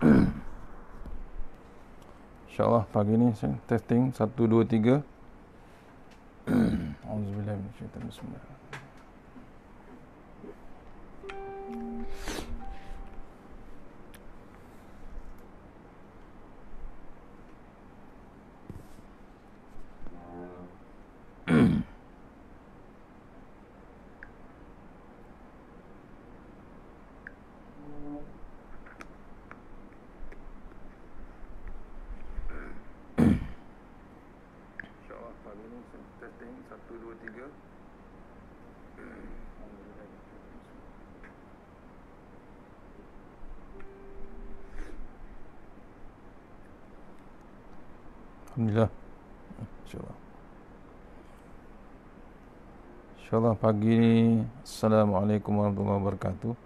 Hmm. InsyaAllah pagi ni saya testing 1, 2, 3 hmm. Alhamdulillah Bismillahirrahmanirrahim pagi ni Assalamualaikum warahmatullahi wabarakatuh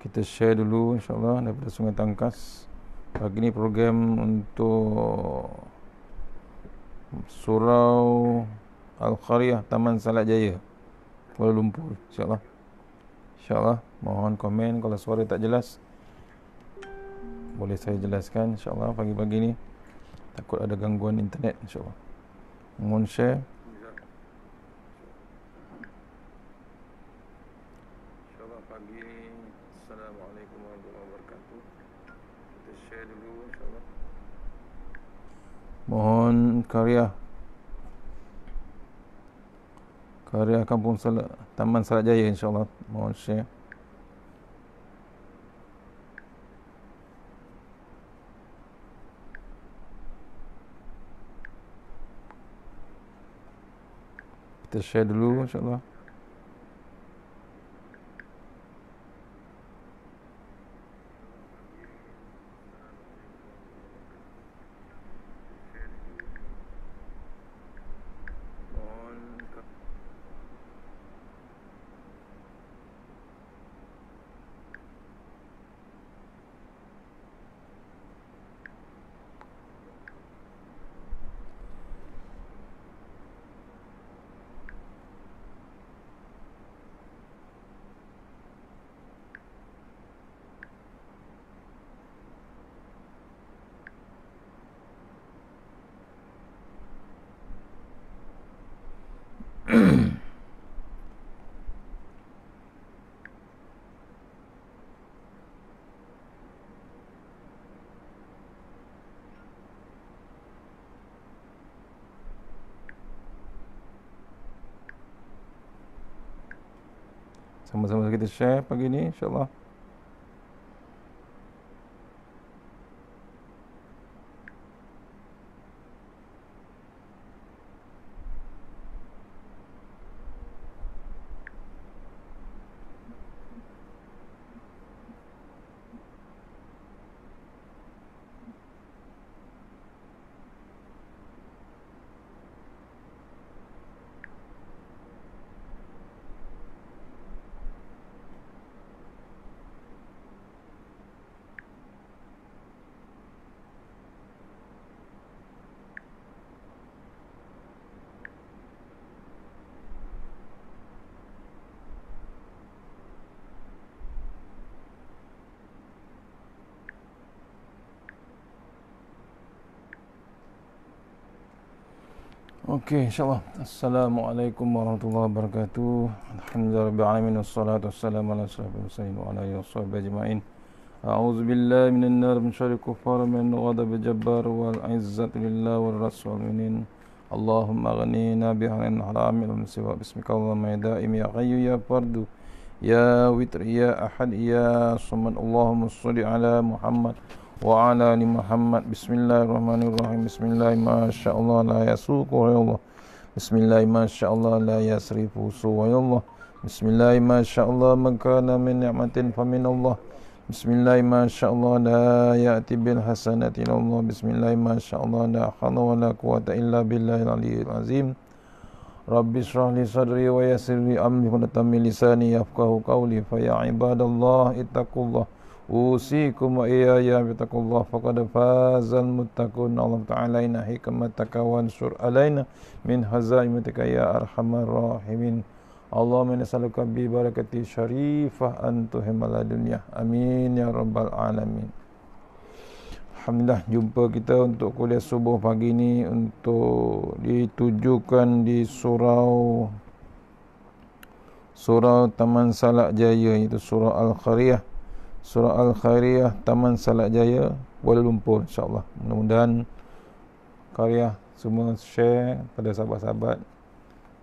Kita share dulu insyaAllah daripada Sungai Tangkas Pagi ni program untuk Surau Al-Khariah Taman Salat Jaya Kuala Lumpur insyaAllah InsyaAllah mohon komen kalau suara tak jelas Boleh saya jelaskan insyaAllah pagi-pagi ni Takut ada gangguan internet insyaAllah Mohon share karya karya kampung salat taman salat jaya insyaallah mohon share kita share dulu insyaallah Pagni Shah, Pagni, sei Okey insyaallah. Assalamualaikum warahmatullahi wabarakatuh. Alhamdulillahirabbil alamin wassalatu wassalamu ala asyrafil mursalin wa ala alihi washabbi ajmain. A'udzu billahi minan nar min syarri kuffar min ghadab jabbar wal izzati lillahi wal rasul minin. Allahumma aghnina bi halin haram min siwa bismika Allahumma ya daim ya ghayyu ya fardu ya witr ya ahad ya sumad Allahumma salli ala Muhammad wa ala ali Muhammad. Bismillahirrahmanirrahim. Bismillahirrahmanirrahim. Masya-Allah la yasuku ya Allah. Bismillahirrahmanirrahim. Masya-Allah la yasrifu su ya Allah. Bismillahirrahmanirrahim. Masya-Allah man kana min ni'matin fa min Allah. Bismillahirrahmanirrahim. Masya-Allah la ya'ti bil hasanati illa Allah. Bismillahirrahmanirrahim. Masya-Allah la hawla wa la quwwata illa billahil aliyyil azim. Rabbi israh li sadri wa yassir li amri wa lisani yafqahu qawli fa ya ibadallah ittaqullah usikum wa iya ya bitakullah faqad fazal muttaqun Allah ta'ala ina hikmataka wa ansur alaina min hazaimatika ya arhamar rahimin Allah menesaluka bi barakati syarifah antuhim ala dunia amin ya rabbal alamin Alhamdulillah jumpa kita untuk kuliah subuh pagi ni untuk ditujukan di surau surau Taman Salak Jaya itu surau Al-Khariah Surah Al-Khairiyah Taman Salat Jaya Kuala Lumpur insyaAllah mudah-mudahan karya semua share pada sahabat-sahabat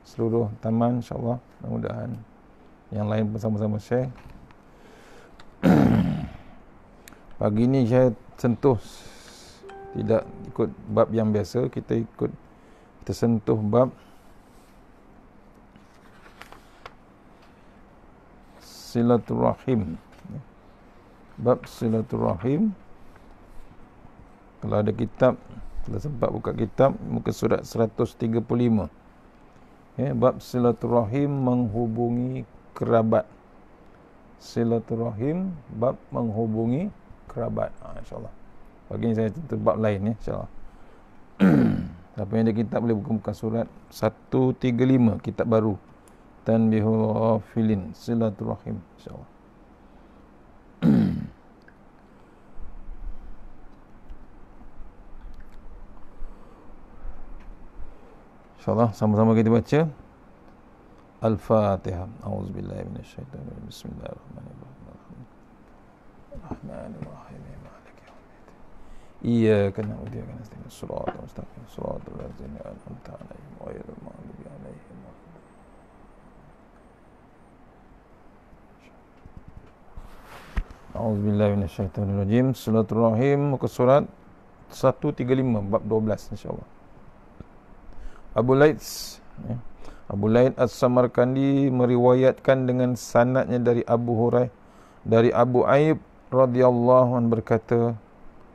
seluruh taman insyaAllah mudah-mudahan yang lain pun sama-sama share pagi ni saya sentuh tidak ikut bab yang biasa kita ikut kita sentuh bab silaturahim bab silaturahim kalau ada kitab kalau sempat buka kitab muka surat 135 ya, eh, bab silaturahim menghubungi kerabat silaturahim bab menghubungi kerabat ha, insyaAllah bagi saya tentu bab lain ya, insyaAllah siapa yang ada kitab boleh buka muka surat 135 kitab baru tanbihul filin silaturahim insyaAllah InsyaAllah sama-sama kita baca Al-Fatiha A'udzubillahi minasyaitanirrajim Bismillahirrahmanirrahim Rahmanirrahim Maliki yaumiddin Iyyaka na'budu wa iyyaka nasta'in Shiratal mustaqim Shiratal ladzina an'amta 'alaihim ghairil maghdubi 'alaihim A'udzu billahi minasyaitonir rajim. Surah Ar-Rahim muka surat 135 bab 12 insyaallah. Abu Laits ya. Abu Laits As-Samarkandi meriwayatkan dengan sanadnya dari Abu Hurairah dari Abu Aib radhiyallahu an berkata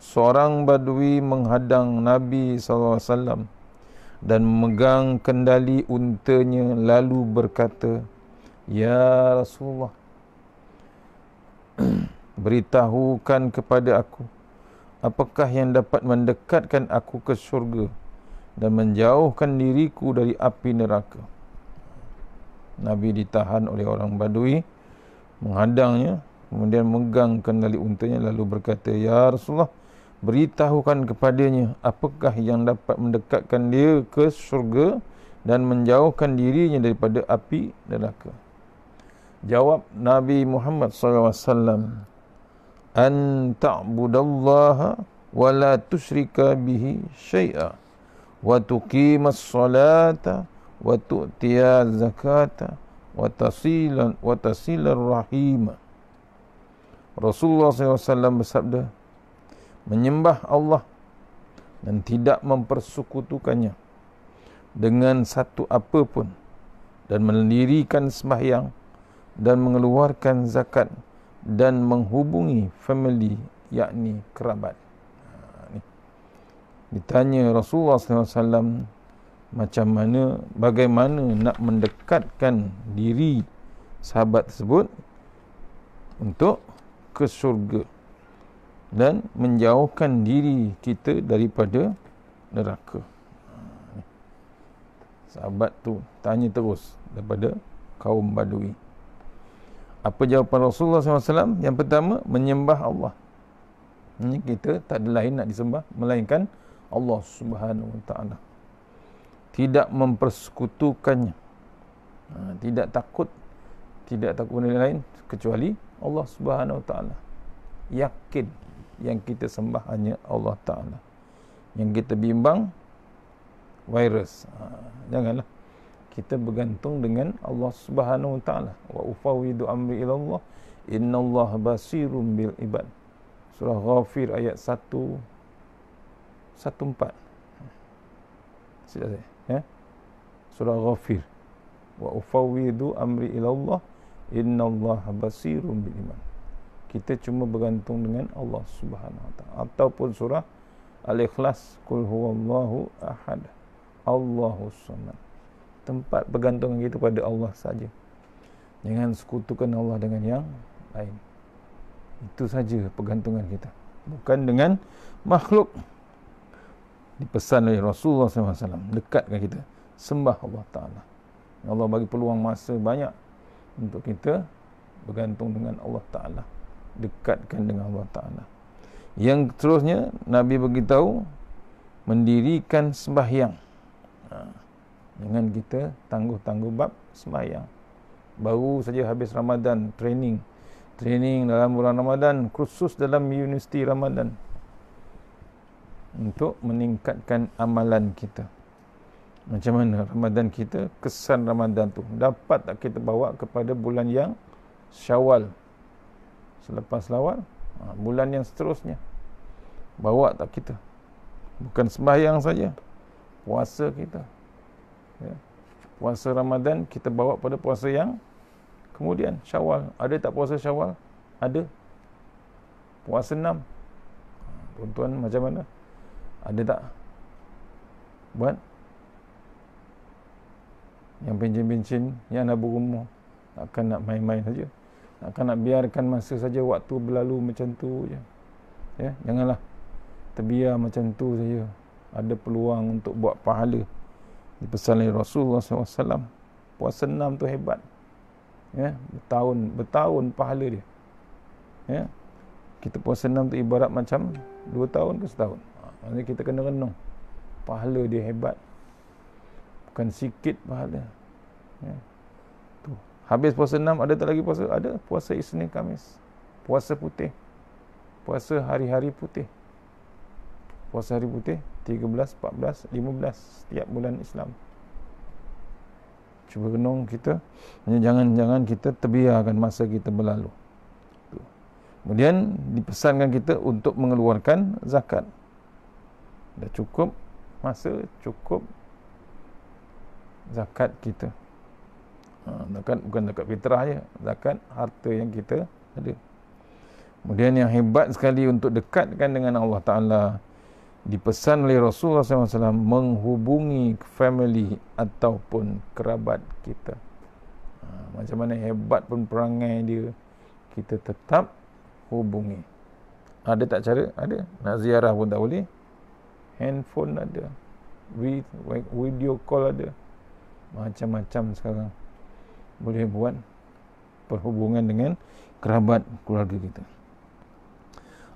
seorang badui menghadang Nabi sallallahu alaihi wasallam dan memegang kendali untanya lalu berkata ya Rasulullah beritahukan kepada aku apakah yang dapat mendekatkan aku ke syurga dan menjauhkan diriku dari api neraka. Nabi ditahan oleh orang badui, menghadangnya, kemudian menggang kendali untanya lalu berkata, Ya Rasulullah, beritahukan kepadanya apakah yang dapat mendekatkan dia ke syurga dan menjauhkan dirinya daripada api neraka. Jawab Nabi Muhammad SAW, An ta'budallaha wa la tusyrika bihi syai'ah. وتقيم الصلاة وتؤتي الزكاة وتصيل وتصيل الرحيم Rasulullah SAW bersabda Menyembah Allah Dan tidak mempersukutukannya Dengan satu apapun Dan mendirikan sembahyang Dan mengeluarkan zakat Dan menghubungi family Yakni kerabat ditanya Rasulullah SAW macam mana bagaimana nak mendekatkan diri sahabat tersebut untuk ke syurga dan menjauhkan diri kita daripada neraka sahabat tu tanya terus daripada kaum badui apa jawapan Rasulullah SAW yang pertama menyembah Allah ini kita tak ada lain nak disembah melainkan Allah Subhanahu Wa Taala. Tidak mempersekutukannya. Ha, tidak takut tidak takut benda lain kecuali Allah Subhanahu Wa Taala. Yakin yang kita sembah hanya Allah Taala. Yang kita bimbang virus. Ha, janganlah kita bergantung dengan Allah Subhanahu Wa Taala. Wa ufawidu amri ila Allah. Innallaha basirun bil ibad. Surah Ghafir ayat 1 satu empat saya ya surah ghafir wa ufawwidu amri Ilallah. Inna Allah Basirum basirun bil iman kita cuma bergantung dengan Allah Subhanahu wa taala ataupun surah al-ikhlas kul huwallahu ahad Allahu samad tempat bergantung kita pada Allah saja jangan sekutukan Allah dengan yang lain itu saja pergantungan kita bukan dengan makhluk dipesan oleh Rasulullah SAW dekatkan kita sembah Allah Ta'ala Allah bagi peluang masa banyak untuk kita bergantung dengan Allah Ta'ala dekatkan dengan Allah Ta'ala yang seterusnya Nabi beritahu mendirikan sembahyang ha, dengan kita tangguh-tangguh bab sembahyang baru saja habis Ramadan training training dalam bulan Ramadan khusus dalam universiti Ramadan untuk meningkatkan amalan kita. Macam mana Ramadan kita, kesan Ramadan tu dapat tak kita bawa kepada bulan yang Syawal selepas lawar, ha, bulan yang seterusnya. Bawa tak kita? Bukan sembahyang saja, puasa kita. Ya. Puasa Ramadan kita bawa pada puasa yang kemudian Syawal. Ada tak puasa Syawal? Ada. Puasa enam. Ha, tuan-tuan macam mana? Ada tak? Buat? Yang bincin-bincin, yang nak berumur. Takkan nak main-main saja. Takkan nak biarkan masa saja waktu berlalu macam tu je. Ya? Janganlah. Terbiar macam tu saja. Ada peluang untuk buat pahala. Dipesan oleh Rasulullah SAW. Puasa enam tu hebat. Ya? Bertahun, bertahun pahala dia. Ya? Kita puasa enam tu ibarat macam dua tahun ke setahun. Maksudnya kita kena renung. Pahala dia hebat. Bukan sikit pahala. Ya. Tu. Habis puasa enam, ada tak lagi puasa? Ada. Puasa Isnin Kamis. Puasa putih. Puasa hari-hari putih. Puasa hari putih, 13, 14, 15. Setiap bulan Islam. Cuba renung kita. Jangan-jangan kita terbiarkan masa kita berlalu. Kemudian dipesankan kita untuk mengeluarkan zakat dah cukup masa cukup zakat kita ha, zakat bukan zakat fitrah je zakat harta yang kita ada kemudian yang hebat sekali untuk dekatkan dengan Allah Ta'ala dipesan oleh Rasulullah SAW menghubungi family ataupun kerabat kita ha, macam mana hebat pun perangai dia kita tetap hubungi ada tak cara? ada nak ziarah pun tak boleh handphone ada video call ada macam-macam sekarang boleh buat perhubungan dengan kerabat keluarga kita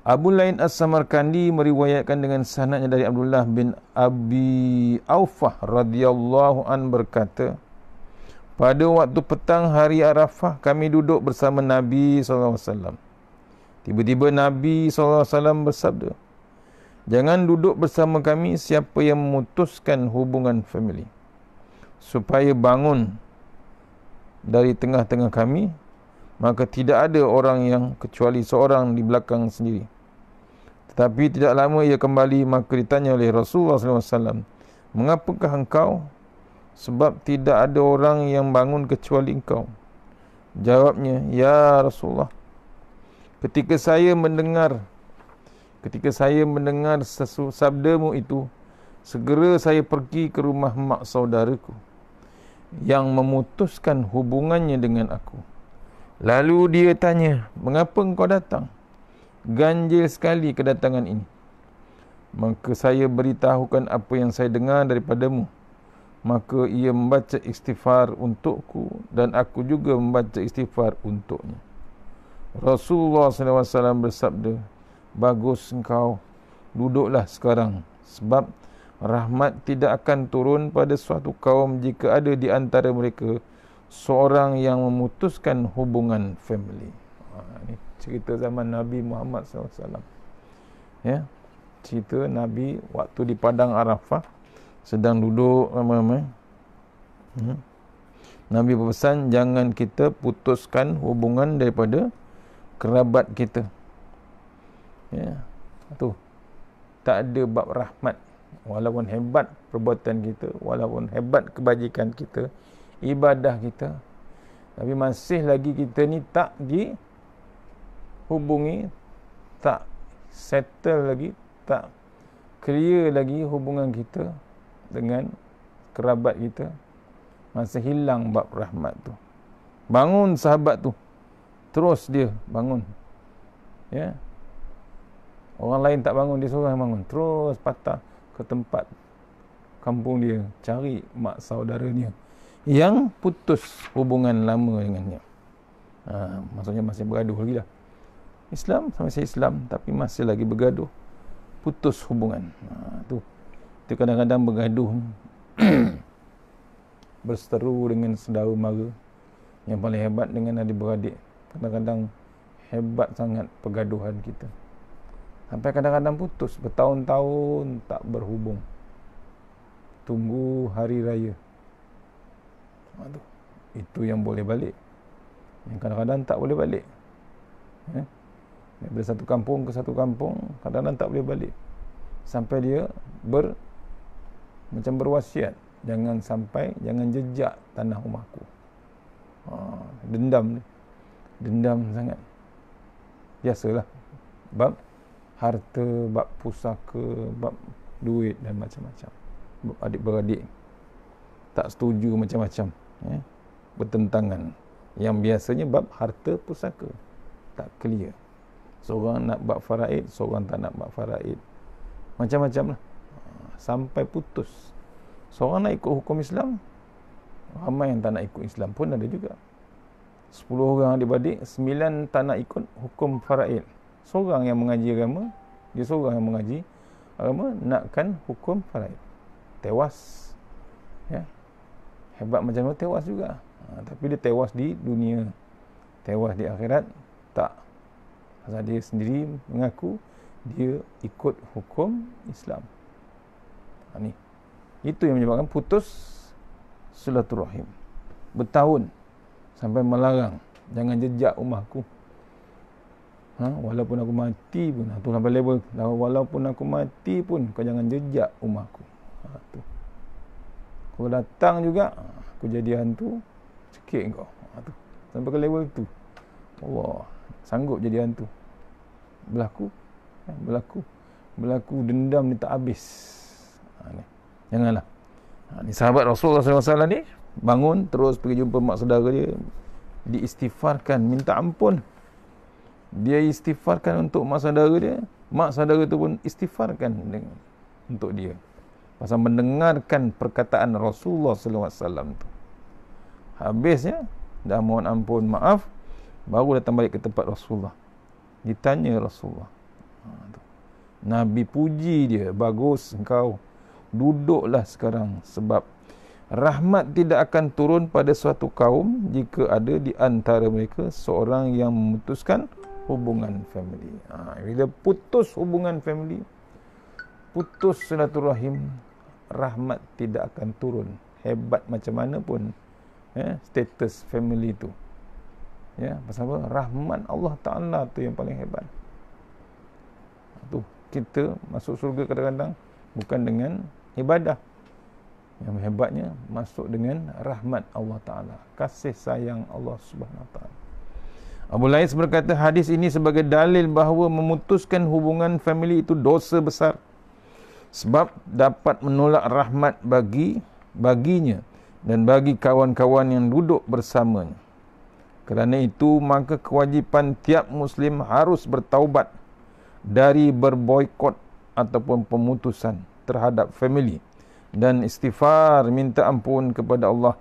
Abu Lain As-Samarkandi meriwayatkan dengan sanadnya dari Abdullah bin Abi Aufah radhiyallahu an berkata pada waktu petang hari Arafah kami duduk bersama Nabi saw. tiba-tiba Nabi saw bersabda Jangan duduk bersama kami siapa yang memutuskan hubungan family. Supaya bangun dari tengah-tengah kami, maka tidak ada orang yang kecuali seorang di belakang sendiri. Tetapi tidak lama ia kembali, maka ditanya oleh Rasulullah SAW, Mengapakah engkau? Sebab tidak ada orang yang bangun kecuali engkau. Jawabnya, Ya Rasulullah, ketika saya mendengar Ketika saya mendengar sabdamu itu, segera saya pergi ke rumah mak saudaraku yang memutuskan hubungannya dengan aku. Lalu dia tanya, mengapa engkau datang? Ganjil sekali kedatangan ini. Maka saya beritahukan apa yang saya dengar daripadamu. Maka ia membaca istighfar untukku dan aku juga membaca istighfar untuknya. Rasulullah SAW bersabda, bagus engkau duduklah sekarang sebab rahmat tidak akan turun pada suatu kaum jika ada di antara mereka seorang yang memutuskan hubungan family. Ha, ini cerita zaman Nabi Muhammad SAW. Ya, cerita Nabi waktu di padang Arafah sedang duduk ramai-ramai. Hmm. Ya. Nabi berpesan jangan kita putuskan hubungan daripada kerabat kita ya tu tak ada bab rahmat walaupun hebat perbuatan kita walaupun hebat kebajikan kita ibadah kita tapi masih lagi kita ni tak di hubungi tak settle lagi tak clear lagi hubungan kita dengan kerabat kita masih hilang bab rahmat tu bangun sahabat tu terus dia bangun ya yeah? Orang lain tak bangun, dia seorang bangun. Terus patah ke tempat kampung dia. Cari mak saudaranya. Yang putus hubungan lama dengannya. Ha, maksudnya masih bergaduh lagi lah. Islam sama saya Islam tapi masih lagi bergaduh. Putus hubungan. Ha, tu. Itu kadang-kadang bergaduh. Berseteru dengan sedara mara. Yang paling hebat dengan adik-beradik. Kadang-kadang hebat sangat pergaduhan kita. Sampai kadang-kadang putus bertahun-tahun tak berhubung. Tunggu hari raya. Aduh, itu yang boleh balik. Yang kadang-kadang tak boleh balik. Eh? Ya. Dari satu kampung ke satu kampung, kadang-kadang tak boleh balik. Sampai dia ber macam berwasiat. Jangan sampai, jangan jejak tanah rumahku. Ha, dendam ni. Dendam sangat. Biasalah. Sebab harta, bab pusaka, bab duit dan macam-macam. Adik-beradik tak setuju macam-macam. Eh? Bertentangan. Yang biasanya bab harta pusaka. Tak clear. Seorang nak bab faraid, seorang tak nak bab faraid. Macam-macam lah. Ah, sampai putus. Seorang nak ikut hukum Islam, ramai yang tak nak ikut Islam pun ada juga. 10 orang adik-beradik, 9 tak nak ikut hukum faraid seorang yang mengaji agama dia seorang yang mengaji agama nakkan hukum faraid tewas ya hebat macam mana tewas juga ha, tapi dia tewas di dunia tewas di akhirat tak sebab dia sendiri mengaku dia ikut hukum Islam ha, ni itu yang menyebabkan putus silaturahim bertahun sampai melarang jangan jejak rumahku ha? walaupun aku mati pun tu sampai level walaupun aku mati pun kau jangan jejak umatku ha, tu kau datang juga aku ha, jadi hantu cekik kau ha, tu sampai ke level tu Allah sanggup jadi hantu berlaku eh, berlaku berlaku dendam ni tak habis ha, ni. janganlah ha, ni sahabat Rasulullah SAW ni bangun terus pergi jumpa mak saudara dia diistifarkan minta ampun dia istighfarkan untuk mak saudara dia, mak saudara tu pun istighfarkan dengan, untuk dia. Pasal mendengarkan perkataan Rasulullah sallallahu alaihi wasallam tu. Habisnya dah mohon ampun, maaf, baru datang balik ke tempat Rasulullah. Ditanya Rasulullah. Ha, Nabi puji dia, bagus engkau. Duduklah sekarang sebab rahmat tidak akan turun pada suatu kaum jika ada di antara mereka seorang yang memutuskan hubungan family ha, bila putus hubungan family putus silaturahim rahmat tidak akan turun hebat macam mana pun eh, status family itu. ya pasal apa rahmat Allah Taala tu yang paling hebat tu kita masuk surga kadang-kadang bukan dengan ibadah yang hebatnya masuk dengan rahmat Allah Taala kasih sayang Allah Subhanahu Taala Abu Lais berkata hadis ini sebagai dalil bahawa memutuskan hubungan family itu dosa besar sebab dapat menolak rahmat bagi baginya dan bagi kawan-kawan yang duduk bersamanya. Kerana itu maka kewajipan tiap muslim harus bertaubat dari berboikot ataupun pemutusan terhadap family dan istighfar minta ampun kepada Allah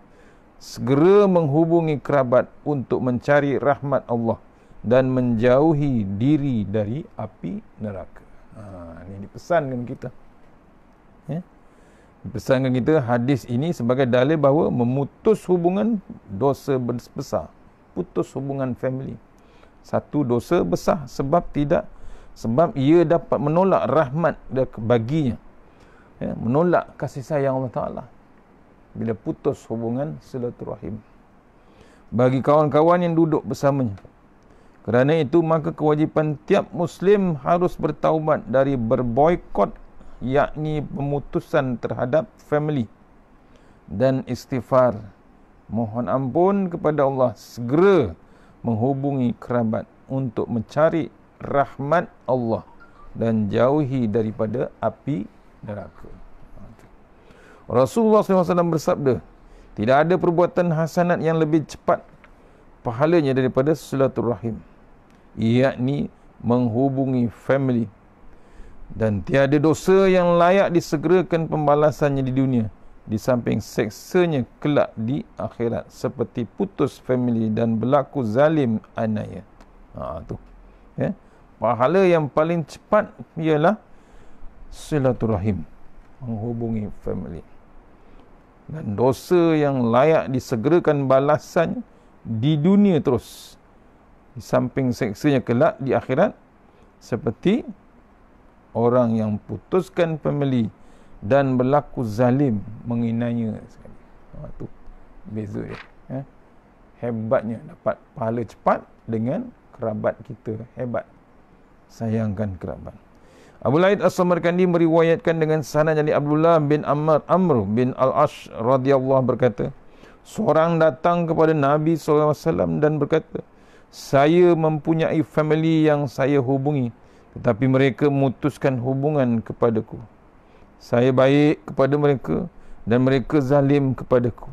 segera menghubungi kerabat untuk mencari rahmat Allah dan menjauhi diri dari api neraka. Ha, ini dipesankan kita. Ya? Dipesankan kita hadis ini sebagai dalil bahawa memutus hubungan dosa besar. Putus hubungan family. Satu dosa besar sebab tidak sebab ia dapat menolak rahmat baginya. Ya, menolak kasih sayang Allah Ta'ala bila putus hubungan silaturahim bagi kawan-kawan yang duduk bersamanya kerana itu maka kewajipan tiap muslim harus bertaubat dari berboikot yakni pemutusan terhadap family dan istighfar mohon ampun kepada Allah segera menghubungi kerabat untuk mencari rahmat Allah dan jauhi daripada api neraka Rasulullah SAW bersabda, tidak ada perbuatan hasanat yang lebih cepat pahalanya daripada sulatul rahim. Iaitu menghubungi family dan tiada dosa yang layak disegerakan pembalasannya di dunia di samping seksanya kelak di akhirat seperti putus family dan berlaku zalim anaya. Ha tu. Ya. Pahala yang paling cepat ialah silaturahim menghubungi family dan dosa yang layak disegerakan balasannya di dunia terus di samping seksanya kelak di akhirat seperti orang yang putuskan pemilih dan berlaku zalim menginanya ha, tu beza dia ya. hebatnya dapat pahala cepat dengan kerabat kita hebat sayangkan kerabat Abu Laid As-Samarkandi meriwayatkan dengan sanad dari Abdullah bin Ammar Amr bin Al-Ash radhiyallahu berkata, seorang datang kepada Nabi SAW dan berkata, saya mempunyai family yang saya hubungi tetapi mereka memutuskan hubungan kepadaku. Saya baik kepada mereka dan mereka zalim kepadaku.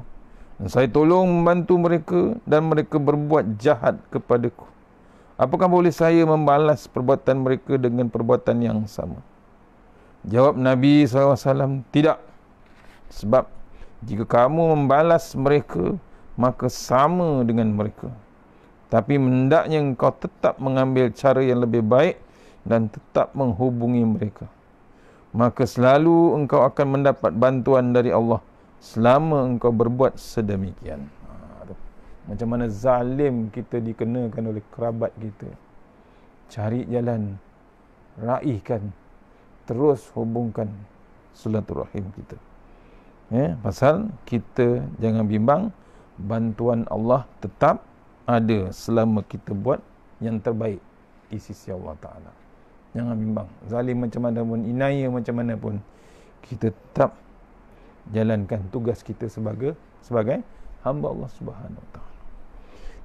Dan saya tolong membantu mereka dan mereka berbuat jahat kepadaku. Apakah boleh saya membalas perbuatan mereka dengan perbuatan yang sama? Jawab Nabi SAW, tidak. Sebab jika kamu membalas mereka, maka sama dengan mereka. Tapi mendaknya engkau tetap mengambil cara yang lebih baik dan tetap menghubungi mereka. Maka selalu engkau akan mendapat bantuan dari Allah selama engkau berbuat sedemikian. Macam mana zalim kita dikenakan oleh kerabat kita. Cari jalan. Raihkan. Terus hubungkan rahim kita. Ya, pasal kita jangan bimbang. Bantuan Allah tetap ada selama kita buat yang terbaik di sisi Allah Ta'ala. Jangan bimbang. Zalim macam mana pun, inaya macam mana pun. Kita tetap jalankan tugas kita sebagai sebagai hamba Allah Subhanahu Wa Ta'ala.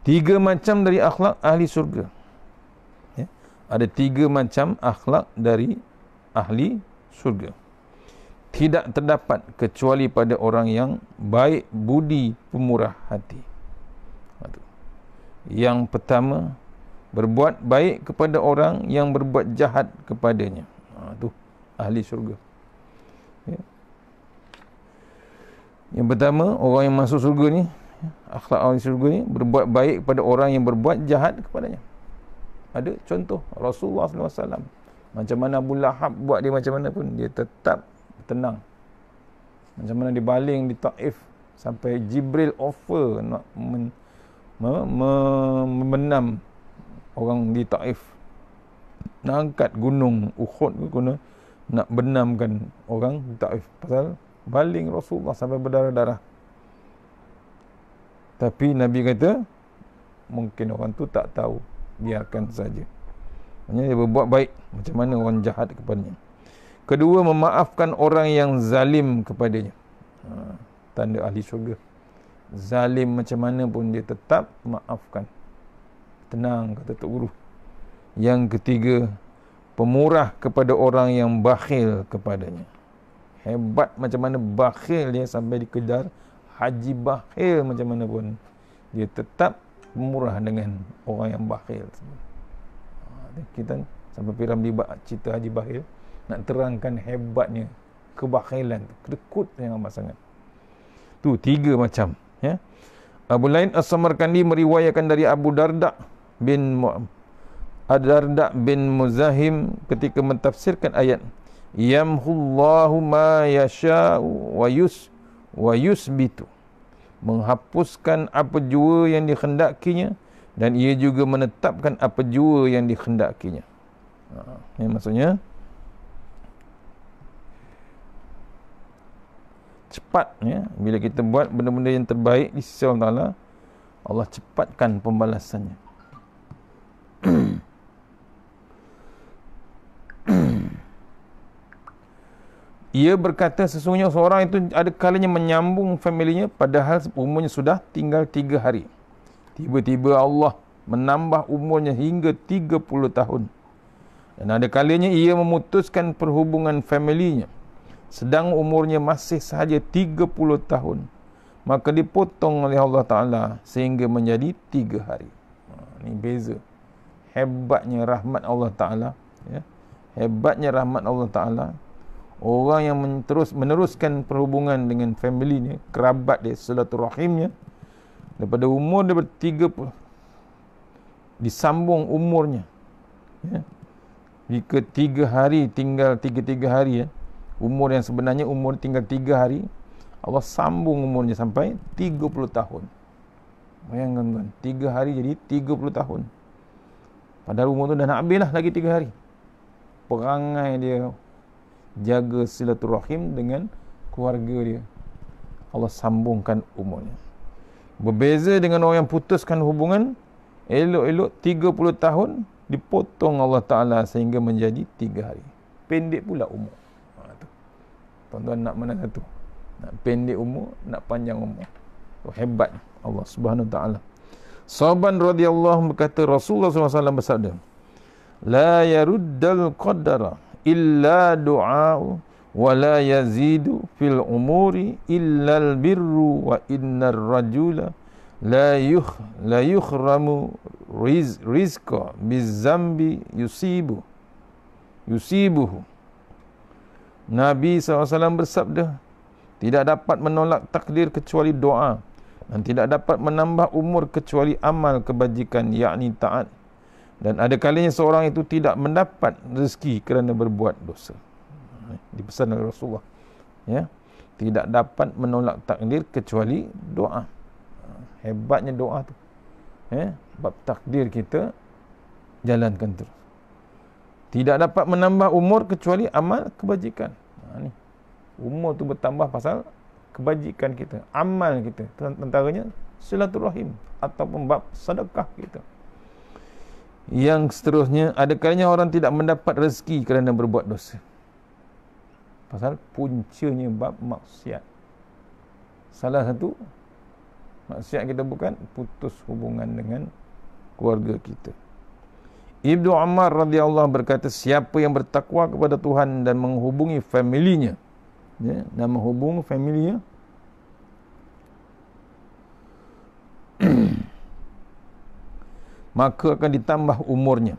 Tiga macam dari akhlak ahli surga. Ya. Ada tiga macam akhlak dari ahli surga. Tidak terdapat kecuali pada orang yang baik budi pemurah hati. Yang pertama, berbuat baik kepada orang yang berbuat jahat kepadanya. Ha, itu ahli surga. Ya. Yang pertama, orang yang masuk surga ni, akhlak ahli syurga ni berbuat baik kepada orang yang berbuat jahat kepadanya ada contoh Rasulullah SAW macam mana Abu Lahab buat dia macam mana pun dia tetap tenang macam mana dia baling di Taif sampai Jibril offer nak men, me, me, memenam orang di Taif nak angkat gunung Uhud ke guna nak benamkan orang di Taif pasal baling Rasulullah sampai berdarah-darah tapi Nabi kata mungkin orang tu tak tahu, biarkan saja. Hanya dia berbuat baik macam mana orang jahat kepadanya. Kedua memaafkan orang yang zalim kepadanya. Ha, tanda ahli syurga. Zalim macam mana pun dia tetap maafkan. Tenang kata Tok Guru. Yang ketiga pemurah kepada orang yang bakhil kepadanya. Hebat macam mana bakhil dia sampai dikejar haji bakhil macam mana pun dia tetap murah dengan orang yang bakhil ah, kita sampai piram di cerita haji bakhil nak terangkan hebatnya kebakhilan kedekut yang amat sangat tu tiga macam ya Abu Lain As-Samarkandi meriwayatkan dari Abu Darda bin Ad Darda bin Muzahim ketika mentafsirkan ayat Yamhullahu ma yasha wa yus wa yusbitu menghapuskan apa jua yang dikehendakinya dan ia juga menetapkan apa jua yang dikehendakinya ha ini maksudnya cepat ya bila kita buat benda-benda yang terbaik di sisi Allah Taala Allah cepatkan pembalasannya Ia berkata sesungguhnya seorang itu ada kalinya menyambung familinya padahal umurnya sudah tinggal tiga hari. Tiba-tiba Allah menambah umurnya hingga tiga puluh tahun. Dan ada kalinya ia memutuskan perhubungan familinya sedang umurnya masih sahaja tiga puluh tahun. Maka dipotong oleh Allah Ta'ala sehingga menjadi tiga hari. Ini ha, beza. Hebatnya rahmat Allah Ta'ala. Ya. Hebatnya rahmat Allah Ta'ala orang yang terus meneruskan perhubungan dengan family dia, kerabat dia, rahimnya, daripada umur dia ber-30 disambung umurnya. Ya. Jika tiga hari tinggal tiga-tiga hari ya. Umur yang sebenarnya umur tinggal tiga hari Allah sambung umurnya sampai tiga puluh tahun Bayangkan tuan Tiga hari jadi tiga puluh tahun Padahal umur tu dah nak habis lah lagi tiga hari Perangai dia jaga silaturahim dengan keluarga dia Allah sambungkan umurnya berbeza dengan orang yang putuskan hubungan elok-elok 30 tahun dipotong Allah Ta'ala sehingga menjadi 3 hari pendek pula umur ha, tuan-tuan nak mana satu nak pendek umur nak panjang umur itu hebat Allah Subhanahu Ta'ala Sahabat radhiyallahu berkata Rasulullah SAW bersabda La yaruddal qadara illa du'a wa la yazidu fil umuri illa al birru wa innar rajula la yukh la yukhramu riz, rizqa biz zambi yusibu yusibuhu Nabi SAW bersabda tidak dapat menolak takdir kecuali doa dan tidak dapat menambah umur kecuali amal kebajikan yakni taat dan ada kalinya seorang itu tidak mendapat rezeki kerana berbuat dosa. Dipesan oleh Rasulullah. Ya. Tidak dapat menolak takdir kecuali doa. Hebatnya doa tu. Ya. Bab takdir kita jalankan terus. Tidak dapat menambah umur kecuali amal kebajikan. Ha, ni. Umur tu bertambah pasal kebajikan kita. Amal kita. Tentaranya silaturahim. Ataupun bab sedekah kita. Yang seterusnya, adakalanya orang tidak mendapat rezeki kerana berbuat dosa. Pasal puncanya bab maksiat. Salah satu, maksiat kita bukan putus hubungan dengan keluarga kita. Ibnu Umar radhiyallahu berkata, siapa yang bertakwa kepada Tuhan dan menghubungi familinya, ya, dan menghubungi familinya, maka akan ditambah umurnya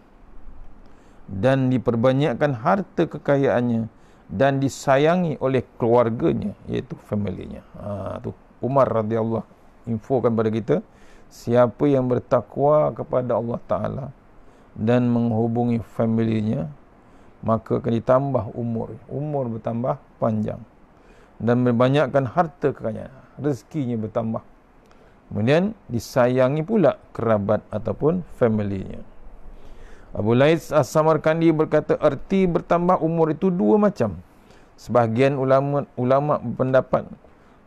dan diperbanyakkan harta kekayaannya dan disayangi oleh keluarganya iaitu familynya ha tu Umar radhiyallahu infokan pada kita siapa yang bertakwa kepada Allah taala dan menghubungi familynya maka akan ditambah umur umur bertambah panjang dan membanyakkan harta kekayaan rezekinya bertambah Kemudian disayangi pula kerabat ataupun familynya. Abu Lais As-Samarkandi berkata erti bertambah umur itu dua macam. Sebahagian ulama ulama berpendapat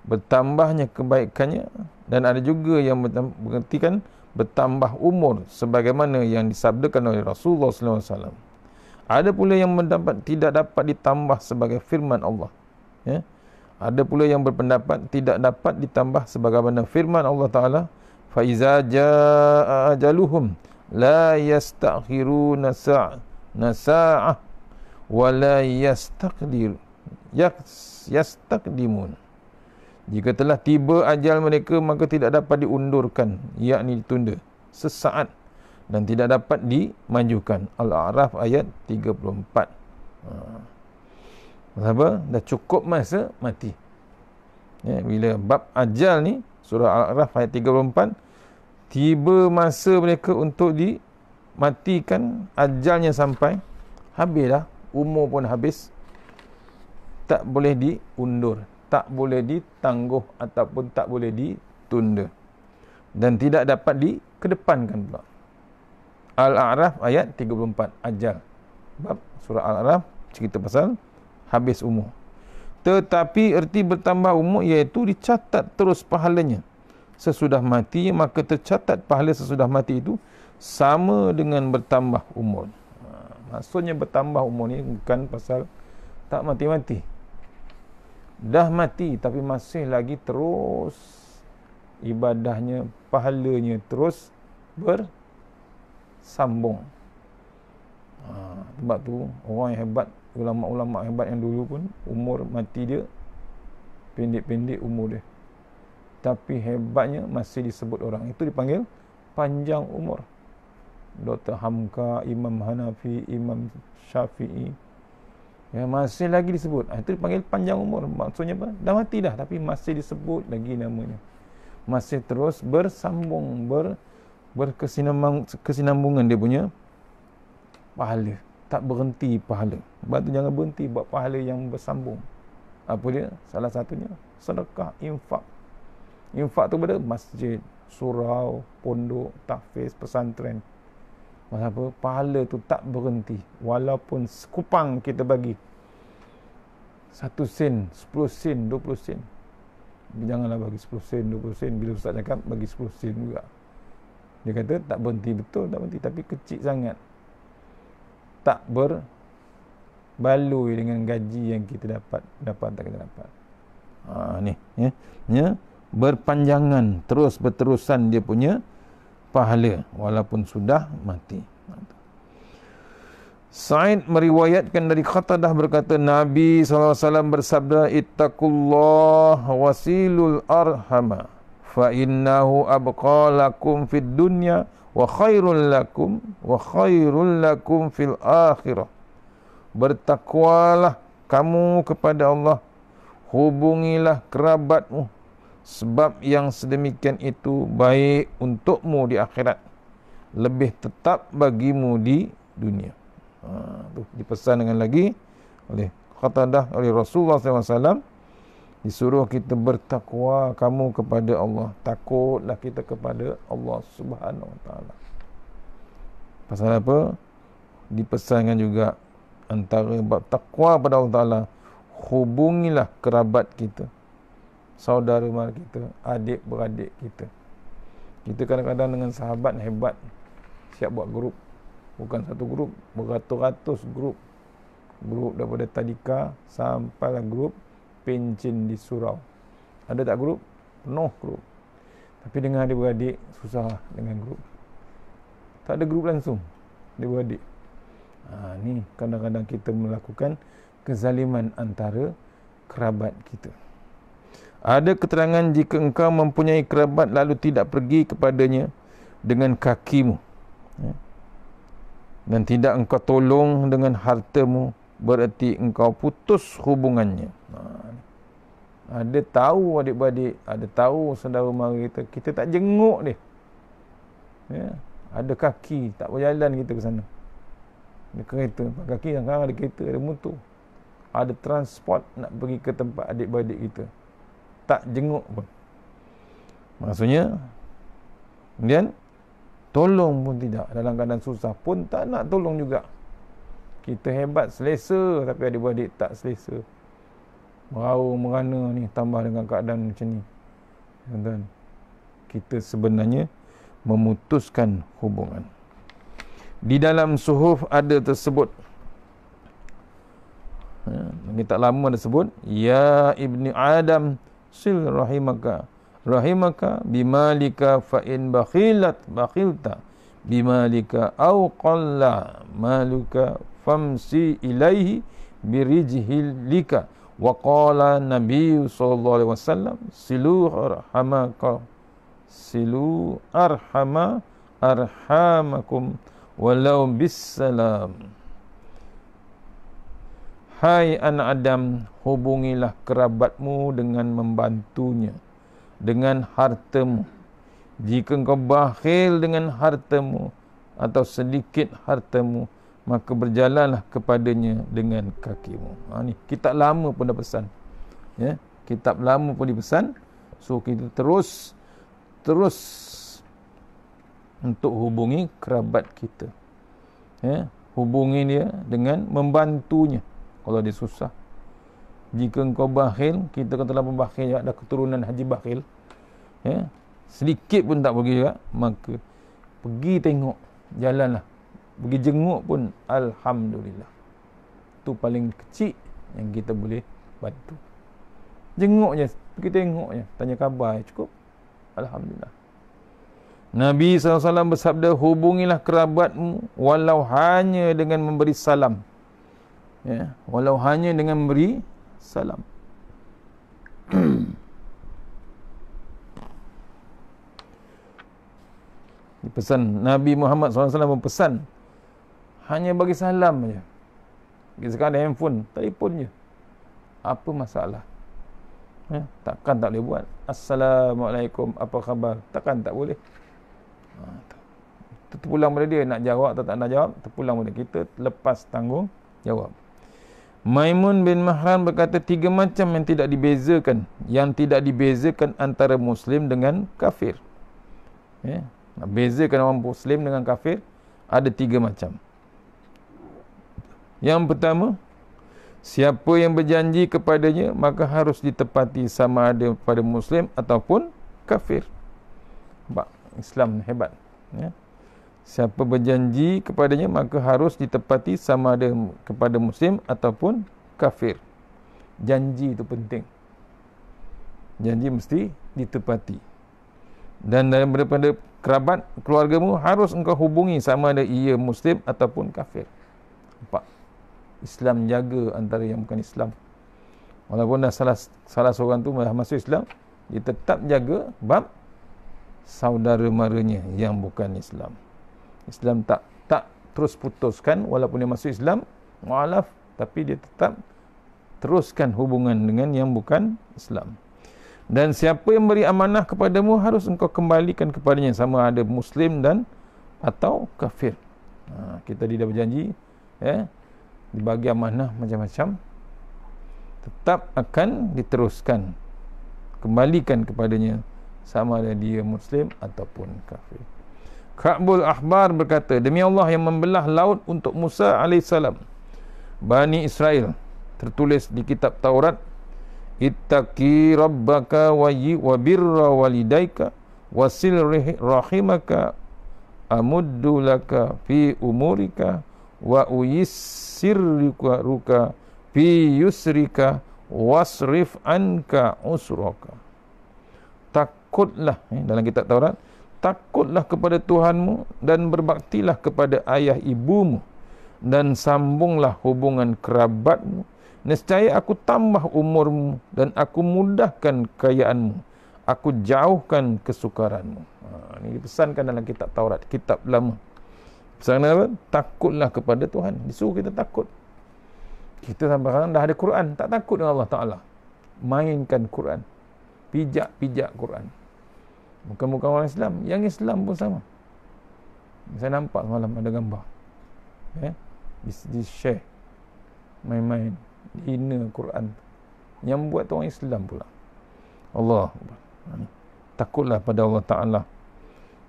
bertambahnya kebaikannya dan ada juga yang berarti bertambah umur sebagaimana yang disabdakan oleh Rasulullah sallallahu alaihi wasallam. Ada pula yang mendapat tidak dapat ditambah sebagai firman Allah. Ya. Yeah. Ada pula yang berpendapat tidak dapat ditambah sebagaimana firman Allah Taala fa iza ajaluhum la yastakhiruna sa' nasa'ah wa la yastaqdir yastaqdimun jika telah tiba ajal mereka maka tidak dapat diundurkan yakni ditunda sesaat dan tidak dapat dimajukan al-a'raf ayat 34 ha apa dah cukup masa mati ya, bila bab ajal ni surah al-araf ayat 34 tiba masa mereka untuk dimatikan ajalnya sampai habislah umur pun habis tak boleh diundur tak boleh ditangguh ataupun tak boleh ditunda dan tidak dapat dikedepankan pula Al-A'raf ayat 34 ajal bab surah Al-A'raf cerita pasal habis umur. Tetapi erti bertambah umur iaitu dicatat terus pahalanya. Sesudah mati, maka tercatat pahala sesudah mati itu sama dengan bertambah umur. Ha, maksudnya bertambah umur ni bukan pasal tak mati-mati. Dah mati tapi masih lagi terus ibadahnya, pahalanya terus bersambung. sambung Ha, sebab tu orang yang hebat ulama-ulama hebat yang dulu pun umur mati dia pendek-pendek umur dia tapi hebatnya masih disebut orang itu dipanggil panjang umur Dr. Hamka, Imam Hanafi, Imam Syafi'i ya, masih lagi disebut ha, itu dipanggil panjang umur maksudnya apa? dah mati dah tapi masih disebut lagi namanya masih terus bersambung ber, berkesinambungan dia punya pahala tak berhenti pahala sebab tu jangan berhenti buat pahala yang bersambung apa dia salah satunya sedekah infak infak tu pada masjid surau pondok tahfiz pesantren Maksud apa pahala tu tak berhenti walaupun sekupang kita bagi satu sen, sepuluh sen, dua puluh sen. Janganlah bagi sepuluh sen, dua puluh sen. Bila Ustaz cakap, bagi sepuluh sen juga. Dia kata, tak berhenti betul, tak berhenti. Tapi kecil sangat tak berbaloi dengan gaji yang kita dapat dapat tak kita dapat ha, ni ya ya berpanjangan terus berterusan dia punya pahala walaupun sudah mati Sa'id meriwayatkan dari Qatadah berkata Nabi Sallallahu Alaihi Wasallam bersabda Ittaqullah wasilul arhama Fa innahu abqalakum fid dunya wa khairul lakum wa khairul lakum fil akhirah bertakwalah kamu kepada Allah hubungilah kerabatmu sebab yang sedemikian itu baik untukmu di akhirat lebih tetap bagimu di dunia ha, dipesan dengan lagi oleh khatadah oleh Rasulullah SAW disuruh kita bertakwa kamu kepada Allah takutlah kita kepada Allah Subhanahu Wa Taala pasal apa dipesankan juga antara bab takwa pada Allah Taala hubungilah kerabat kita saudara mara kita adik beradik kita kita kadang-kadang dengan sahabat hebat siap buat grup bukan satu grup beratus-ratus grup grup daripada tadika sampai lah grup pemimpin jin di surau. Ada tak grup? Penuh grup. Tapi dengan adik-beradik, susah dengan grup. Tak ada grup langsung. Adik-beradik. Ha, ni kadang-kadang kita melakukan kezaliman antara kerabat kita. Ada keterangan jika engkau mempunyai kerabat lalu tidak pergi kepadanya dengan kakimu. Ya. Dan tidak engkau tolong dengan hartamu bererti engkau putus hubungannya. Ha, tahu adik-beradik, ada tahu saudara mara kita, kita tak jenguk dia. Ya, ada kaki, tak berjalan kita ke sana. Ada kereta, kaki sekarang ada kereta, ada motor. Ada transport nak pergi ke tempat adik-beradik kita. Tak jenguk pun. Maksudnya, kemudian, tolong pun tidak. Dalam keadaan susah pun tak nak tolong juga. Kita hebat selesa tapi adik-beradik tak selesa. Meraung merana ni tambah dengan keadaan macam ni. Tuan-tuan, kita sebenarnya memutuskan hubungan. Di dalam suhuf ada tersebut Ya, tak lama ada sebut ya ibni adam sil rahimaka rahimaka bimalika fa in bakhilat bakhilta bimalika au qalla maluka famsi ilaihi birijhilika wa qala nabi sallallahu alaihi wasallam silu arhamaka silu arhama arhamakum walau bisalam Hai anak Adam, hubungilah kerabatmu dengan membantunya, dengan hartamu. Jika engkau bakhil dengan hartamu atau sedikit hartamu, maka berjalanlah kepadanya dengan kakimu. Ha, ni, kitab lama pun dah pesan. Ya, kitab lama pun dipesan. So, kita terus, terus untuk hubungi kerabat kita. Ya, hubungi dia dengan membantunya kalau dia susah. Jika engkau bakhil, kita kan telah membakhil, ya, ada keturunan Haji Bakhil. Ya, sedikit pun tak pergi juga maka pergi tengok jalanlah pergi jenguk pun alhamdulillah tu paling kecil yang kita boleh bantu jenguk je pergi tengok je tanya khabar cukup alhamdulillah Nabi SAW bersabda hubungilah kerabatmu walau hanya dengan memberi salam ya walau hanya dengan memberi salam pesan Nabi Muhammad SAW berpesan hanya bagi salam saja okay, sekarang ada handphone telefon je apa masalah ya, takkan tak boleh buat Assalamualaikum apa khabar takkan tak boleh ha, terpulang pada dia nak jawab atau tak nak jawab terpulang pada kita lepas tanggung jawab Maimun bin Mahran berkata tiga macam yang tidak dibezakan yang tidak dibezakan antara Muslim dengan kafir ya, Bezakan orang Muslim dengan kafir Ada tiga macam Yang pertama Siapa yang berjanji kepadanya Maka harus ditepati sama ada pada Muslim Ataupun kafir Nampak? Islam hebat ya? Siapa berjanji kepadanya Maka harus ditepati sama ada kepada Muslim Ataupun kafir Janji itu penting Janji mesti ditepati dan daripada kerabat keluargamu harus engkau hubungi sama ada ia muslim ataupun kafir. Empat. Islam jaga antara yang bukan Islam. Walaupun dah salah salah seorang tu dah masuk Islam, dia tetap jaga bab saudara maranya yang bukan Islam. Islam tak tak terus putuskan walaupun dia masuk Islam, mualaf tapi dia tetap teruskan hubungan dengan yang bukan Islam dan siapa yang beri amanah kepadamu harus engkau kembalikan kepadanya sama ada muslim dan atau kafir ha, kita tidak berjanji ya dibagi amanah macam-macam tetap akan diteruskan kembalikan kepadanya sama ada dia muslim ataupun kafir Ka'bul Ahbar berkata demi Allah yang membelah laut untuk Musa alaihissalam Bani Israel tertulis di kitab Taurat ittaqi rabbaka wa wabirra walidayka wasil rahimaka amuddu laka fi umurika wa uyissirka ruka fi yusrika wasrif anka usraka takutlah eh, dalam kitab Taurat takutlah kepada Tuhanmu dan berbaktilah kepada ayah ibumu dan sambunglah hubungan kerabatmu Nescaya aku tambah umurmu dan aku mudahkan kekayaanmu. Aku jauhkan kesukaranmu. Ha, ini dipesankan dalam kitab Taurat, kitab lama. Pesan apa? Takutlah kepada Tuhan. Disuruh kita takut. Kita sampai sekarang dah ada Quran. Tak takut dengan Allah Ta'ala. Mainkan Quran. Pijak-pijak Quran. Bukan-bukan orang Islam. Yang Islam pun sama. Saya nampak semalam ada gambar. Eh? Di share. Main-main hina Quran Yang buat tu orang Islam pula. Allah. Takutlah pada Allah Ta'ala.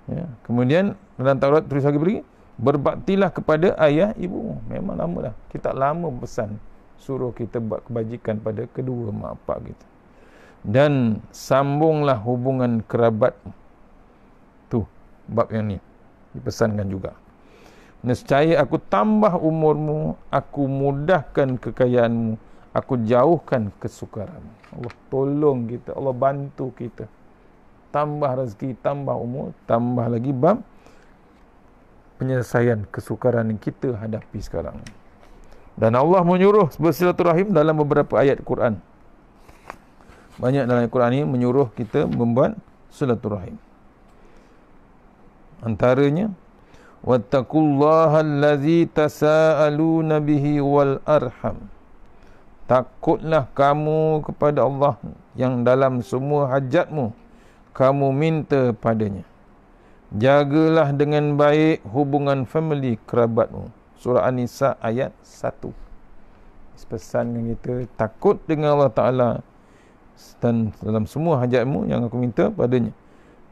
Ya. Kemudian dalam Taurat tulis lagi beri. Berbaktilah kepada ayah ibu. Memang lama lah Kita lama pesan suruh kita buat kebajikan pada kedua mak bapak kita. Dan sambunglah hubungan kerabat. Tu, bab yang ni. Dipesankan juga. Nescaya aku tambah umurmu, aku mudahkan kekayaanmu, aku jauhkan kesukaran. Allah tolong kita, Allah bantu kita. Tambah rezeki, tambah umur, tambah lagi bab penyelesaian kesukaran yang kita hadapi sekarang. Dan Allah menyuruh bersilaturahim dalam beberapa ayat Quran. Banyak dalam Quran ini menyuruh kita membuat silaturahim. Antaranya واتقوا الله الذي تساءلون به والأرحم takutlah kamu kepada Allah yang dalam semua hajatmu kamu minta padanya jagalah dengan baik hubungan family kerabatmu surah An-Nisa ayat 1 pesan yang kita takut dengan Allah Ta'ala dan dalam semua hajatmu yang aku minta padanya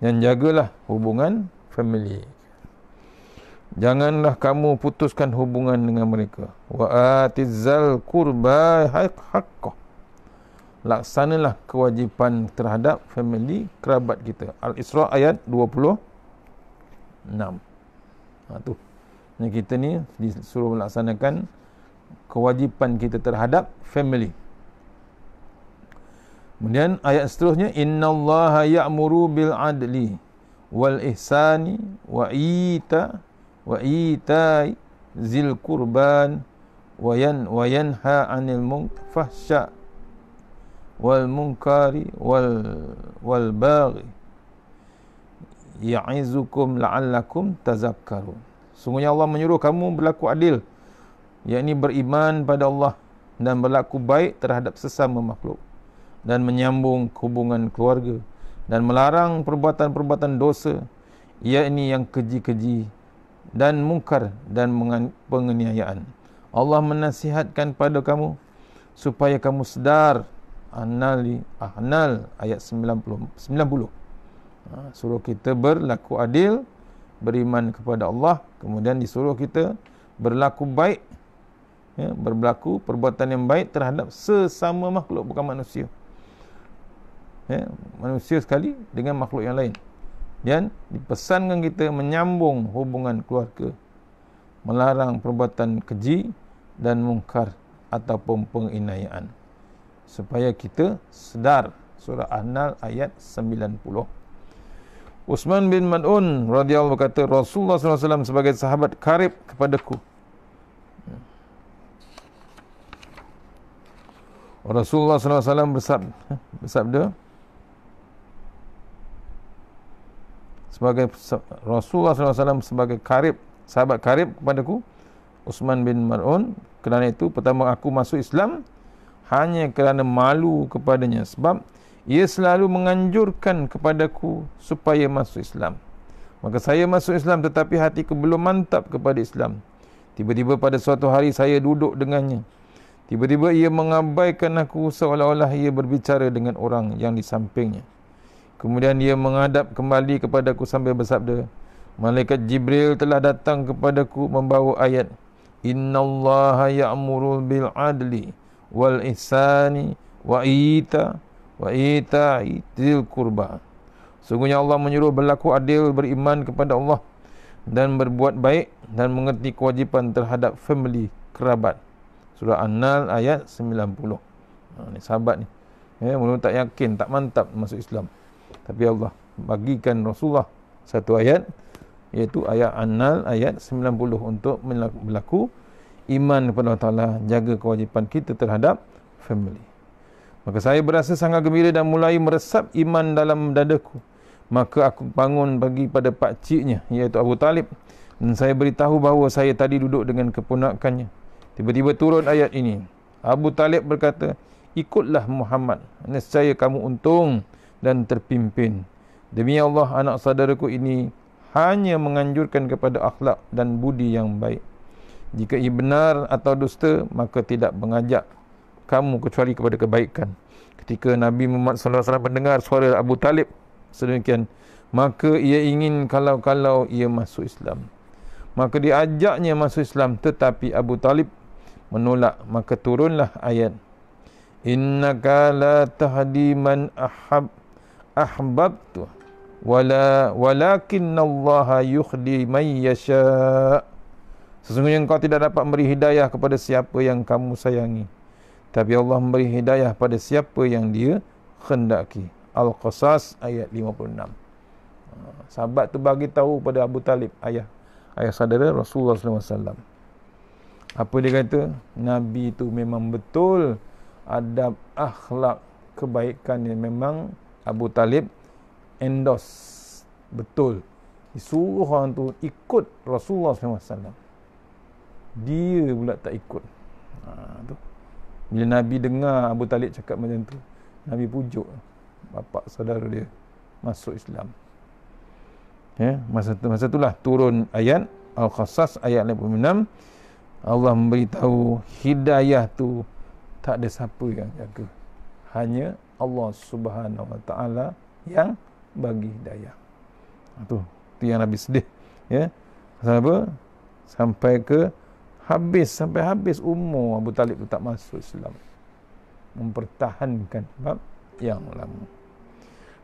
dan jagalah hubungan family janganlah kamu putuskan hubungan dengan mereka wa atizal qurba haqqah laksanalah kewajipan terhadap family kerabat kita al-isra ayat 20 6 ha tu yang kita ni disuruh melaksanakan kewajipan kita terhadap family kemudian ayat seterusnya innallaha ya'muru bil adli wal ihsani wa ita Wa wa kurban, yan وإيتاي ذي القربان وين وينهى wal المنفحش والمنكر وال والباغي يعزكم لعلكم tazakkarun. Sungguhnya Allah menyuruh kamu berlaku adil yakni beriman pada Allah dan berlaku baik terhadap sesama makhluk dan menyambung hubungan keluarga dan melarang perbuatan-perbuatan dosa yakni yang keji-keji dan mungkar dan penganiayaan. Allah menasihatkan pada kamu supaya kamu sedar An-Nali Ahnal ayat 90 90. Ha, suruh kita berlaku adil, beriman kepada Allah, kemudian disuruh kita berlaku baik ya, berlaku perbuatan yang baik terhadap sesama makhluk bukan manusia. Ya, manusia sekali dengan makhluk yang lain dan dipesankan kita menyambung hubungan keluarga melarang perbuatan keji dan mungkar ataupun penginayaan supaya kita sedar surah An-Nal ayat 90 Usman bin Mad'un radhiyallahu berkata Rasulullah SAW sebagai sahabat karib kepadaku Rasulullah SAW bersabda, bersabda sebagai Rasulullah SAW sebagai karib, sahabat karib kepadaku, Usman bin Mar'un. Kerana itu, pertama aku masuk Islam hanya kerana malu kepadanya. Sebab ia selalu menganjurkan kepadaku supaya masuk Islam. Maka saya masuk Islam tetapi hatiku belum mantap kepada Islam. Tiba-tiba pada suatu hari saya duduk dengannya. Tiba-tiba ia mengabaikan aku seolah-olah ia berbicara dengan orang yang di sampingnya. Kemudian dia menghadap kembali kepadaku sambil bersabda Malaikat Jibril telah datang kepadaku membawa ayat Inna Allah ya'murul bil adli wal ihsani wa ita wa ita itil kurba Sungguhnya Allah menyuruh berlaku adil beriman kepada Allah dan berbuat baik dan mengerti kewajipan terhadap family kerabat. Surah An-Nal ayat 90. Ha, ni sahabat ni. Eh, mula tak yakin, tak mantap masuk Islam tapi Allah bagikan Rasulullah satu ayat iaitu ayat An-Nal ayat 90 untuk berlaku iman kepada Allah Ta'ala jaga kewajipan kita terhadap family maka saya berasa sangat gembira dan mulai meresap iman dalam dadaku maka aku bangun bagi pada pakciknya iaitu Abu Talib dan saya beritahu bahawa saya tadi duduk dengan keponakannya tiba-tiba turun ayat ini Abu Talib berkata ikutlah Muhammad nescaya kamu untung dan terpimpin. Demi Allah, anak saudaraku ini hanya menganjurkan kepada akhlak dan budi yang baik. Jika ia benar atau dusta, maka tidak mengajak kamu kecuali kepada kebaikan. Ketika Nabi Muhammad SAW mendengar suara Abu Talib sedemikian, maka ia ingin kalau-kalau ia masuk Islam. Maka diajaknya masuk Islam tetapi Abu Talib menolak. Maka turunlah ayat. Innaka la tahdi man ahab ahbabtu wala walakinallaha yukhdi man yasha sesungguhnya engkau tidak dapat memberi hidayah kepada siapa yang kamu sayangi tapi Allah memberi hidayah pada siapa yang dia hendaki al-qasas ayat 56 ah, sahabat tu bagi tahu pada Abu Talib ayah ayah saudara Rasulullah sallallahu alaihi wasallam apa dia kata nabi tu memang betul adab akhlak kebaikan yang memang Abu Talib endos betul disuruh orang tu ikut Rasulullah SAW dia pula tak ikut ha, tu. bila Nabi dengar Abu Talib cakap macam tu Nabi pujuk Bapa saudara dia masuk Islam ya, masa, tu, masa itulah turun ayat Al-Qasas ayat 86 Allah memberitahu hidayah tu tak ada siapa yang jaga hanya Allah Subhanahu Wa Taala yang bagi daya ha, tu tu yang Nabi sedih. Ya. Pasal apa? Sampai ke habis, sampai habis umur Abu Talib tu tak masuk Islam. Mempertahankan bab yang lama.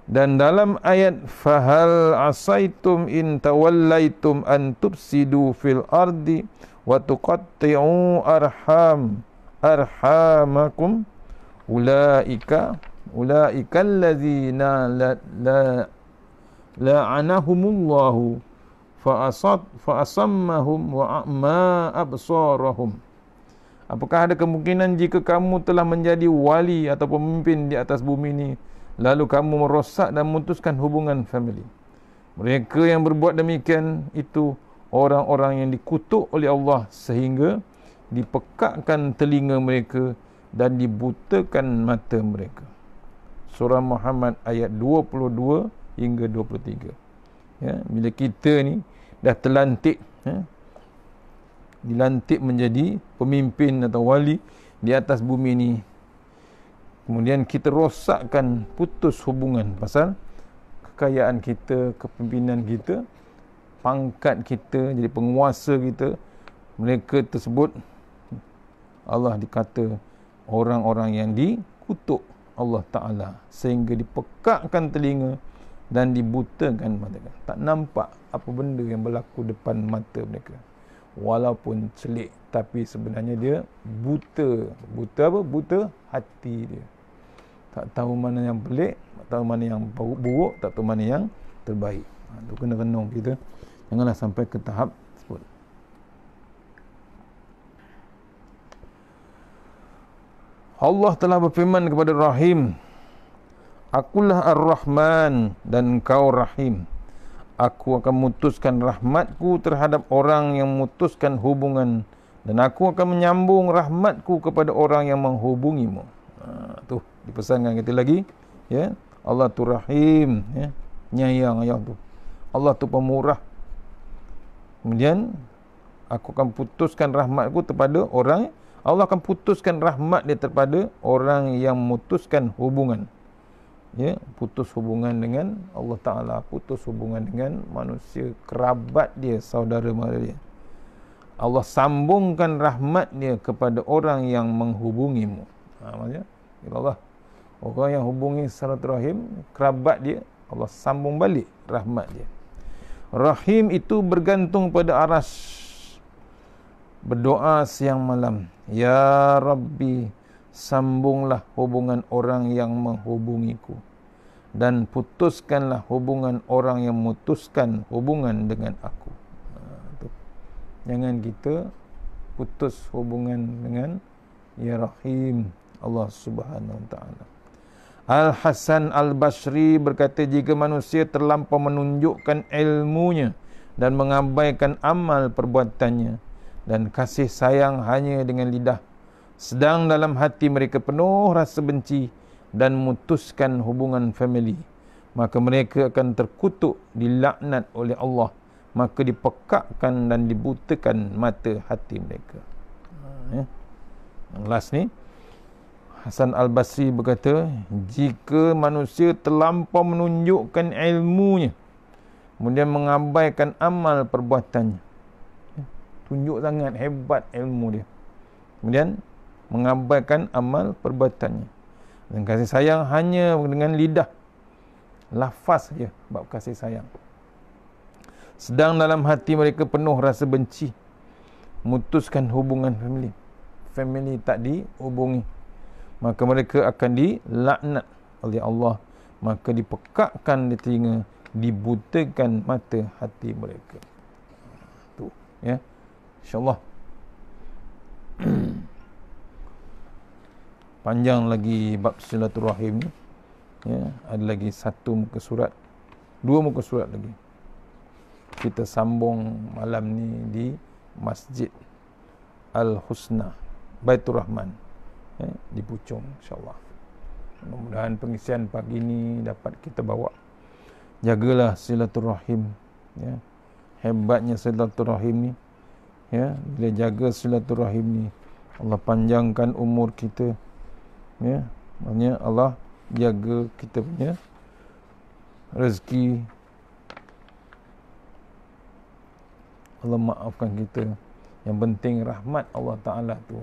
Dan dalam ayat fahal asaitum in tawallaitum an tubsidu fil ardi wa tuqatti'u arham arhamakum ulaika la la أولئك الذين لعنهم الله فأصد wa وأعمى أبصارهم Apakah ada kemungkinan jika kamu telah menjadi wali atau pemimpin di atas bumi ini lalu kamu merosak dan memutuskan hubungan family mereka yang berbuat demikian itu orang-orang yang dikutuk oleh Allah sehingga dipekakkan telinga mereka dan dibutakan mata mereka surah Muhammad ayat 22 hingga 23. Ya, bila kita ni dah terlantik ya, dilantik menjadi pemimpin atau wali di atas bumi ni kemudian kita rosakkan putus hubungan pasal kekayaan kita, kepimpinan kita, pangkat kita jadi penguasa kita mereka tersebut Allah dikata orang-orang yang dikutuk Allah Ta'ala sehingga dipekakkan telinga dan dibutakan mata mereka. Tak nampak apa benda yang berlaku depan mata mereka. Walaupun celik tapi sebenarnya dia buta. Buta apa? Buta hati dia. Tak tahu mana yang pelik, tak tahu mana yang buruk, tak tahu mana yang terbaik. Itu ha, kena renung kita. Janganlah sampai ke tahap Allah telah berfirman kepada Rahim Akulah Ar-Rahman dan kau Rahim Aku akan mutuskan rahmatku terhadap orang yang mutuskan hubungan Dan aku akan menyambung rahmatku kepada orang yang menghubungimu ha, Tu dipesankan kita lagi ya Allah tu Rahim ya Nyayang ayah tu Allah tu pemurah Kemudian Aku akan putuskan rahmatku kepada orang yang Allah akan putuskan rahmat dia terpada orang yang memutuskan hubungan ya putus hubungan dengan Allah Taala putus hubungan dengan manusia kerabat dia saudara mara dia Allah sambungkan rahmat dia kepada orang yang menghubungimu ha, maksudnya ya Allah orang yang hubungi salat rahim kerabat dia Allah sambung balik rahmat dia rahim itu bergantung pada aras berdoa siang malam ya rabbi sambunglah hubungan orang yang menghubungiku dan putuskanlah hubungan orang yang memutuskan hubungan dengan aku ha, jangan kita putus hubungan dengan ya rahim Allah Subhanahu wa taala Al Hasan Al Basri berkata jika manusia terlampau menunjukkan ilmunya dan mengabaikan amal perbuatannya dan kasih sayang hanya dengan lidah sedang dalam hati mereka penuh rasa benci dan memutuskan hubungan family maka mereka akan terkutuk dilaknat oleh Allah maka dipekakkan dan dibutakan mata hati mereka ha, ya. Yang last ni Hasan Al-Basri berkata jika manusia terlampau menunjukkan ilmunya kemudian mengabaikan amal perbuatannya tunjuk sangat hebat ilmu dia kemudian mengabaikan amal perbuatannya dan kasih sayang hanya dengan lidah lafaz saja bab kasih sayang sedang dalam hati mereka penuh rasa benci memutuskan hubungan family family tak dihubungi maka mereka akan dilaknat oleh Allah maka dipekakkan di telinga dibutakan mata hati mereka tu ya yeah. InsyaAllah Panjang lagi bab silaturahim ni ya, Ada lagi satu muka surat Dua muka surat lagi Kita sambung malam ni di Masjid Al-Husna Baitur Rahman ya, Di Pucung insyaAllah Mudah-mudahan pengisian pagi ni dapat kita bawa Jagalah silaturahim ya. Hebatnya silaturahim ni ya bila jaga silaturahim ni Allah panjangkan umur kita ya maknanya Allah jaga kita punya rezeki Allah maafkan kita yang penting rahmat Allah Ta'ala tu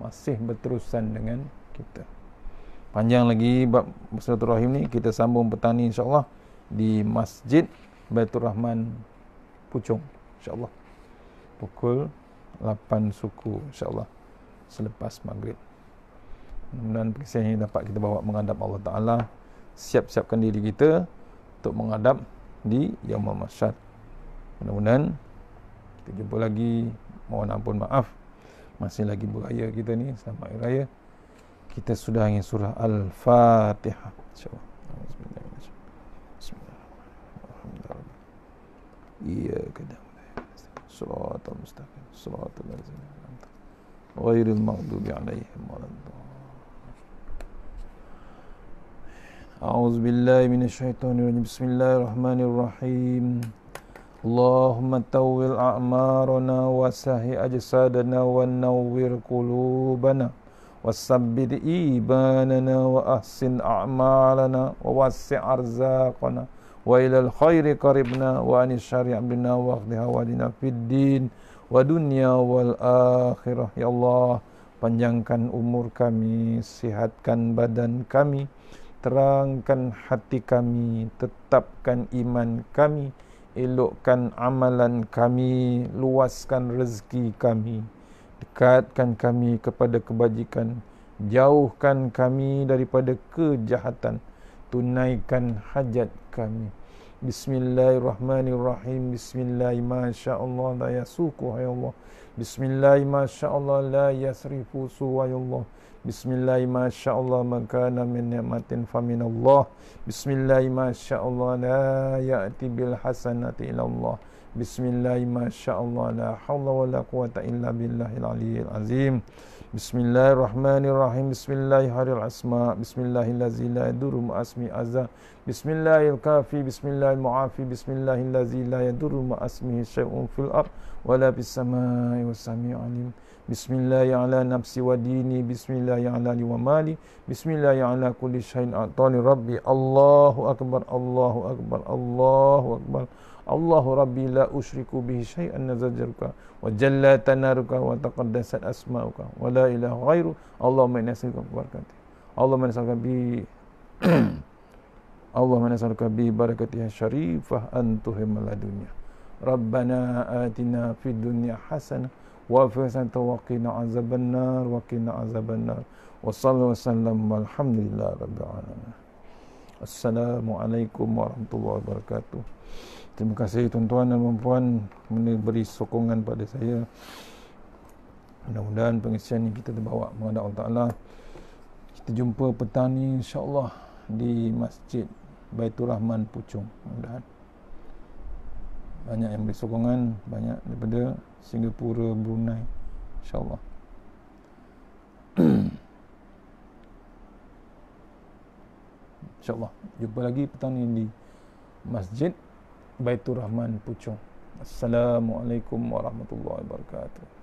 masih berterusan dengan kita panjang lagi bab silaturahim ni kita sambung petani insyaAllah di masjid Baitul Rahman Pucung insyaAllah pukul 8 suku insyaAllah selepas maghrib dan kisah ini dapat kita bawa menghadap Allah Ta'ala siap-siapkan diri kita untuk menghadap di Yawmul Masyad mudah-mudahan kita jumpa lagi mohon ampun maaf masih lagi beraya kita ni selamat hari raya kita sudah ingin surah Al-Fatihah insyaAllah Bismillahirrahmanirrahim Bismillahirrahmanirrahim Iya kedah صراط مستقيم صراط الذين أنعمت غير المغضوب عليهم ولا أعوذ بالله من الشيطان الرجيم بسم الله الرحمن الرحيم اللهم طول أعمارنا وسهي أجسادنا ونور قلوبنا وثبت إيماننا وأحسن أعمالنا ووسع أرزاقنا Khairi wa وإلى الخير قربنا وعن الشر عبدنا وأخذ هوادنا في الدين ودنيا akhirah Ya Allah, panjangkan umur kami, sihatkan badan kami, terangkan hati kami, tetapkan iman kami, elokkan amalan kami, luaskan rezeki kami, dekatkan kami kepada kebajikan, jauhkan kami daripada kejahatan tunaikan hajat kami Bismillahirrahmanirrahim Bismillah masyaallah la yasuku ya Allah Bismillah masyaallah la yasrifu suwa ya Allah Bismillah, Bismillah ma Allah maka kana min ni'matin fa min Allah. Bismillah ma Allah la ya'ti bil hasanati ila Allah. Bismillah ma Allah la hawla wa la quwata illa billahil aliyyil azim. Bismillahirrahmanirrahim. Bismillahirrahmanirrahim. asma. Bismillahillazi la yadurru asmi azza. Bismillahil kafi. Bismillahil muafi. Bismillahillazi la yadurru ma asmihi syai'un fil ard wa la bis samai was samiu alim. Bismillah ala nafsi wa dini Bismillah ala li wa mali Bismillah ala kulli syahin atani rabbi Allahu akbar Allahu akbar Allahu akbar Allahu rabbi la usyriku bihi syai'an nazajruka Wa jalla tanaruka wa taqadasat asma'uka Wa la ilahu ghairu Allah ma'ina sallika barakatih Allah ma'ina sallika bi Allah ma'ina sallika bi barakatih ya syarifah antuhim ala dunia Rabbana atina fi dunia hasanah واغفر انت وقنا عذاب النار وقنا عذاب النار وصلى وسلم والحمد لله رب العالمين السلام عليكم ورحمه الله Terima kasih tuan-tuan dan puan-puan Kena sokongan pada saya Mudah-mudahan pengisian ini kita terbawa Mengadak Allah Ta'ala Kita jumpa petani insyaAllah Di Masjid Baitul Rahman Pucung Mudah-mudahan Banyak yang beri sokongan Banyak daripada Singapura, Brunei. InsyaAllah. InsyaAllah. Jumpa lagi petang ini di Masjid Baitur Rahman Puchong. Assalamualaikum warahmatullahi wabarakatuh.